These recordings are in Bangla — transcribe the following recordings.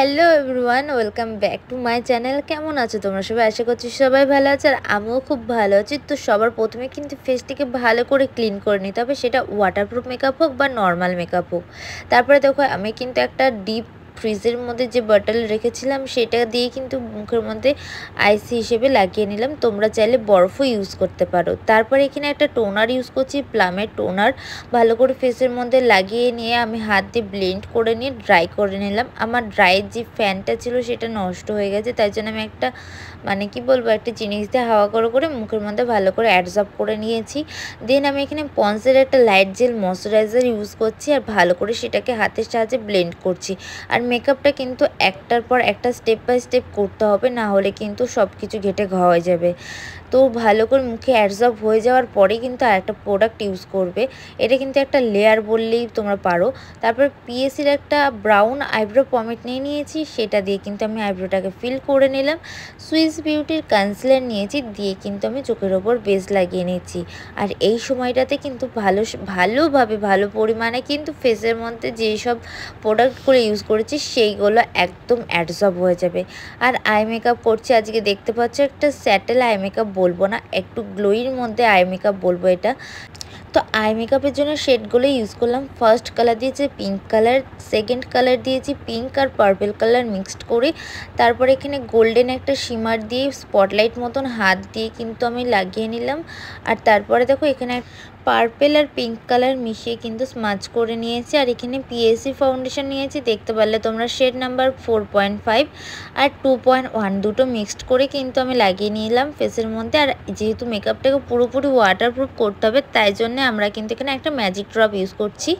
hello everyone welcome back to my channel কেমন আছো তোমরা সবাই আশা করছি সবাই ভালো আছে আর আমিও খুব ভালো আছি তো সবার প্রথমে কিন্তু ফেসটিকে ভালো করে ক্লিন করে নিতে হবে সেটা ওয়াটারপ্রুফ মেকআপ হোক বা নর্মাল মেকআপ হোক তারপরে দেখো আমি কিন্তু একটা ডিপ ফ্রিজের মধ্যে যে বটল রেখেছিলাম সেটা দিয়ে কিন্তু মুখের মধ্যে আইসি হিসেবে লাগিয়ে নিলাম তোমরা চাইলে বরফও ইউজ করতে পারো তারপর এখানে একটা টোনার ইউজ করছি প্লামের টোনার ভালো করে ফেসের মধ্যে লাগিয়ে নিয়ে আমি হাত দিয়ে ব্লেন্ড করে নিয়ে ড্রাই করে নিলাম আমার ড্রাইয়ের যে ফ্যানটা ছিল সেটা নষ্ট হয়ে গেছে তাই জন্য আমি একটা মানে কি বলবো একটা জিনিস দিয়ে হাওয়া করে করে মুখের মধ্যে ভালো করে অ্যাডজর্ব করে নিয়েছি দেন আমি এখানে পন্সের একটা লাইট জেল ময়শ্চারাইজার ইউজ করছি আর ভালো করে সেটাকে হাতের সাহায্যে ব্লেন্ড করছি আর আর মেকআপটা কিন্তু একটার পর একটা স্টেপ বাই স্টেপ করতে হবে না হলে কিন্তু সব কিছু ঘেটে ঘা হয়ে যাবে তো ভালো করে মুখে অ্যাডজর্ব হয়ে যাওয়ার পরে কিন্তু একটা প্রোডাক্ট ইউজ করবে এটা কিন্তু একটা লেয়ার বললেই তোমরা পারো তারপর পিএসির একটা ব্রাউন আইব্রো পমেট নিয়ে নিয়েছি সেটা দিয়ে কিন্তু আমি আইব্রোটাকে ফিল করে নিলাম সুইস বিউটির কনসিলার নিয়েছি দিয়ে কিন্তু আমি চোখের ওপর বেস লাগিয়ে নিয়েছি আর এই সময়টাতে কিন্তু ভালো ভালোভাবে ভালো পরিমাণে কিন্তু ফেসের মধ্যে যেসব প্রোডাক্টগুলো ইউজ করেছি সেইগুলো একদম অ্যাডজর্ব হয়ে যাবে আর আই মেকআপ করছি আজকে দেখতে পাচ্ছ একটা স্যাটেল আই মেকআপ বলবো না একটু গ্লোয়ের মধ্যে আই মেকআপ বলবো এটা তো আই মেকআপের জন্য শেডগুলো ইউজ করলাম ফার্স্ট কালার দিয়েছি পিঙ্ক কালার সেকেন্ড কালার দিয়েছি পিঙ্ক আর পার্পেল কালার মিক্সড করে তারপর এখানে গোল্ডেন একটা শিমার দিয়ে স্পটলাইট মতন হাত দিয়ে কিন্তু আমি লাগিয়ে নিলাম আর তারপরে দেখো এখানে পার্পেল আর পিঙ্ক কালার মিশিয়ে কিন্তু স্মাচ করে নিয়েছি আর এখানে পিএসসি ফাউন্ডেশন নিয়েছি দেখতে পারলে তোমরা shade number four point five আর টু পয়েন্ট ওয়ান দুটো মিক্সড করে কিন্তু আমি লাগিয়ে নিলাম ফেসের মধ্যে আর যেহেতু মেকআপটাকে পুরোপুরি ওয়াটারপ্রুফ করতে হবে তাই জন্য আমরা কিন্তু এখানে একটা ম্যাজিক ড্রপ ইউজ করছি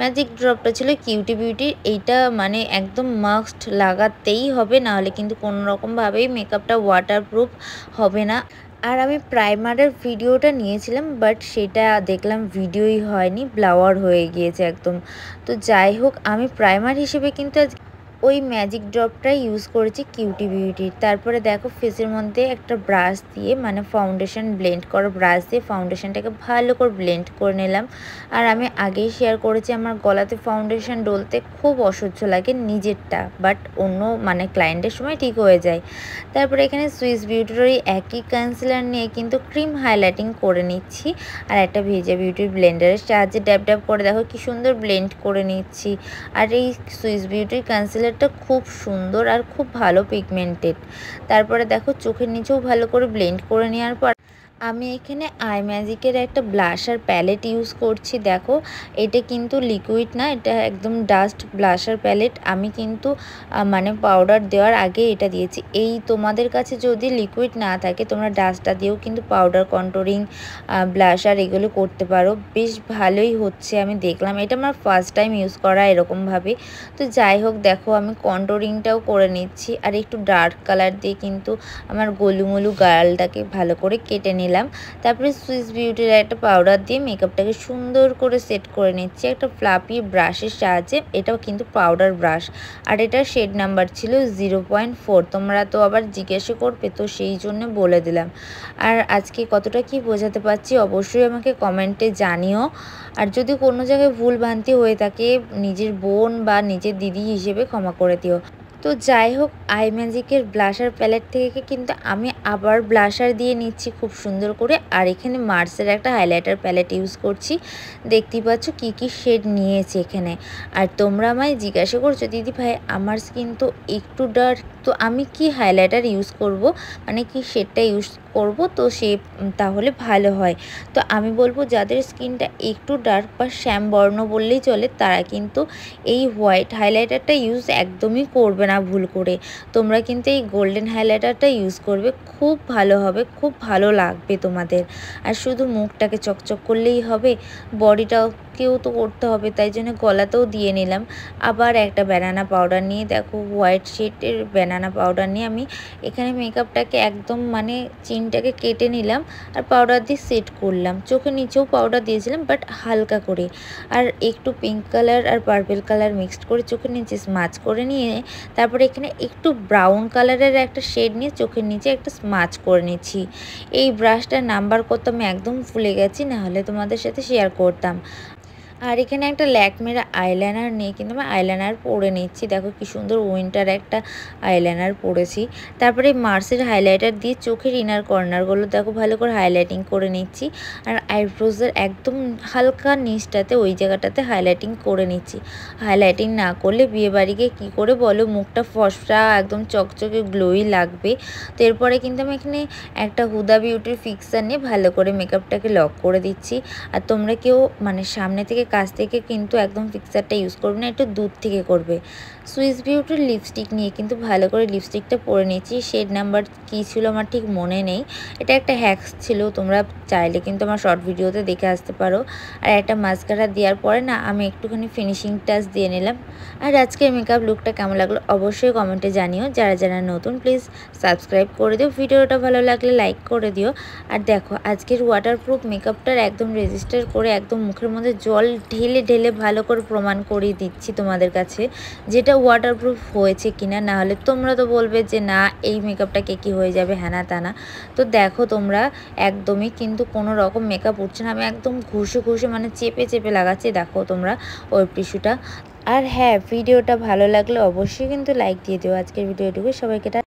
ম্যাজিক ড্রপটা ছিল কিউটি বিউটির এইটা মানে একদম মাস্ট লাগাতেই হবে নাহলে কিন্তু কোনোরকমভাবেই মেকআপটা প্রুফ হবে না আর আমি প্রাইমারের ভিডিওটা নিয়েছিলাম বাট সেটা দেখলাম ভিডিওই হয়নি ব্লাওয়ার হয়ে গিয়েছে একদম তো যাই হোক আমি প্রাইমার হিসেবে কিন্তু আজ ওই ম্যাজিক ড্রপটাই ইউজ করেছি কিউটি বিউটির তারপরে দেখো ফেসের মধ্যে একটা ব্রাশ দিয়ে মানে ফাউন্ডেশন ব্লেন্ড করা ব্রাশ দিয়ে ফাউন্ডেশনটাকে ভালো করে ব্লেন্ড করে নিলাম আর আমি আগেই শেয়ার করেছি আমার গলাতে ফাউন্ডেশন ডলতে খুব অসহ্য লাগে নিজেরটা বাট অন্য মানে ক্লায়েন্টের সময় ঠিক হয়ে যায় তারপরে এখানে সুইস বিউটির ওই একই কনসিলার নিয়ে কিন্তু ক্রিম হাইলাইটিং করে নিচ্ছি আর একটা ভেজে বিউটির ব্লেন্ডারের সাহায্যে ড্যাপ ড্যাপ করে দেখো কি সুন্দর ব্লেন্ড করে নিচ্ছি আর এই সুইস বিউটির কনসিলার কালারটা খুব সুন্দর আর খুব ভালো পিগমেন্টেড তারপরে দেখো চোখের নিচেও ভালো করে ব্লেন্ড করে নেওয়ার পর আমি এখানে আই ম্যাজিকের একটা ব্লাশার প্যালেট ইউজ করছি দেখো এটা কিন্তু লিকুইড না এটা একদম ডাস্ট ব্লাশার প্যালেট আমি কিন্তু মানে পাউডার দেওয়ার আগে এটা দিয়েছি এই তোমাদের কাছে যদি লিকুইড না থাকে তোমরা ডাস্টটা দিয়েও কিন্তু পাউডার কন্ট্রোলিং ব্লাশার এগুলো করতে পারো বেশ ভালোই হচ্ছে আমি দেখলাম এটা আমার ফার্স্ট টাইম ইউজ করা এরকমভাবে তো যাই হোক দেখো আমি কন্ট্রোলিংটাও করে নিচ্ছি আর একটু ডার্ক কালার দিয়ে কিন্তু আমার গলুমলু গালটাকে ভালো করে কেটে নিই নিলাম তারপরে সুইস বিউটির একটা পাউডার দিয়ে মেকআপটাকে সুন্দর করে সেট করে নিচ্ছি একটা ফ্লাপি ব্রাশের সাহায্যে এটাও কিন্তু পাউডার ব্রাশ আর এটা শেড নাম্বার ছিল জিরো পয়েন্ট ফোর তোমরা তো আবার জিজ্ঞাসা করবে তো সেই জন্য বলে দিলাম আর আজকে কতটা কি বোঝাতে পারছি অবশ্যই আমাকে কমেন্টে জানিও আর যদি কোনো জায়গায় ভুল ভ্রান্তি হয়ে থাকে নিজের বোন বা নিজের দিদি হিসেবে ক্ষমা করে দিও তো যাই হোক আই ম্যাজিকের ব্লাশার প্যালেট থেকে কিন্তু আমি আবার ব্লাশার দিয়ে নিচ্ছি খুব সুন্দর করে আর এখানে মার্সের একটা হাইলাইটার প্যালেট ইউজ করছি দেখতেই পাচ্ছ কি কি শেড নিয়েছে এখানে আর তোমরা আমায় জিজ্ঞাসা করছো দিদি ভাই আমার স্কিন তো একটু ডার্ক তো আমি কি হাইলাইটার ইউজ করব মানে কি শেডটা ইউজ করব তো সে তাহলে ভালো হয় তো আমি বলবো যাদের স্কিনটা একটু ডার্ক বা শ্যাম বর্ণ বললেই চলে তারা কিন্তু এই হোয়াইট হাইলাইটারটা ইউজ একদমই করবে না ভুল করে তোমরা কিন্তু এই গোল্ডেন হাইলাইটারটা ইউজ করবে খুব ভালো হবে খুব ভালো লাগবে তোমাদের আর শুধু মুখটাকে চকচক করলেই হবে বডিটাও কেউ তো করতে হবে তাই জন্য গলাতেও দিয়ে নিলাম আবার একটা ব্যানানা পাউডার নিয়ে দেখো হোয়াইট শেডের ব্যানানা পাউডার নিয়ে আমি এখানে মেকআপটাকে একদম মানে চিনটাকে কেটে নিলাম আর পাউডার দিয়ে সেট করলাম চোখের নিচেও পাউডার দিয়েছিলাম বাট হালকা করে আর একটু পিঙ্ক কালার আর পার্পেল কালার মিক্সড করে চোখের নিচে স্মাচ করে নিয়ে তারপরে এখানে একটু ব্রাউন কালারের একটা শেড নিয়ে চোখের নিচে একটা স্মাচ করে নিচ্ছি এই ব্রাশটার নাম্বার কত আমি একদম ভুলে গেছি না হলে তোমাদের সাথে শেয়ার করতাম আর এখানে একটা ল্যাকমের আইলাইনার নিয়ে কিন্তু আমি আইলাইনার পরে নিচ্ছি দেখো কি সুন্দর উইন্টার একটা আইলাইনার পরেছি তারপরে মার্সের হাইলাইটার দিয়ে চোখের ইনার কর্নারগুলো দেখো ভালো করে হাইলাইটিং করে নিচ্ছি আর আইব্রোজের একদম হালকা নিচটাতে ওই জায়গাটাতে হাইলাইটিং করে নিচ্ছি হাইলাইটিং না করলে বিয়েবাড়িকে কি করে বলো মুখটা ফসরা একদম চকচকে গ্লোই লাগবে তো এরপরে কিন্তু আমি এখানে একটা হুদা বিউটির ফিক্সার নিয়ে ভালো করে মেকআপটাকে লক করে দিচ্ছি আর তোমরা কেউ মানে সামনে থেকে কাছ থেকে কিন্তু একদম ফিক্সারটা ইউজ করবে না একটু দূর থেকে করবে সুইস বিউটির লিপস্টিক নিয়ে কিন্তু ভালো করে লিপস্টিকটা পরে নিয়েছি শেড নাম্বার কী ছিল আমার ঠিক মনে নেই এটা একটা হ্যাক্স ছিল তোমরা চাইলে কিন্তু আমার শর্ট ভিডিওতে দেখে আসতে পারো আর একটা মাস্কারা দেওয়ার পরে না আমি একটুখানি ফিনিশিং টাচ দিয়ে নিলাম আর আজকের মেকআপ লুকটা কেমন লাগলো অবশ্যই কমেন্টে জানিও যারা যারা নতুন প্লিজ সাবস্ক্রাইব করে দিও ভিডিওটা ভালো লাগলে লাইক করে দিও আর দেখো আজকের ওয়াটারপ্রুফ মেকআপটার একদম রেজিস্টার করে একদম মুখের মধ্যে জল ঢেলে ঢেলে ভালো করে প্রমাণ করে দিচ্ছি তোমাদের কাছে যেটা ওয়াটারপ্রুফ হয়েছে কিনা না হলে তোমরা তো বলবে যে না এই মেকআপটা কে কী হয়ে যাবে হ্যানা তানা তো দেখো তোমরা একদমই কিন্তু কোনো রকম মেকআপ উঠছে না আমি একদম ঘুষে ঘুষে মানে চেপে চেপে লাগাচ্ছি দেখো তোমরা ওয়েব টিস্যুটা আর হ্যাঁ ভিডিওটা ভালো লাগলে অবশ্যই কিন্তু লাইক দিয়ে দিও আজকের ভিডিওটুকু সবাইকে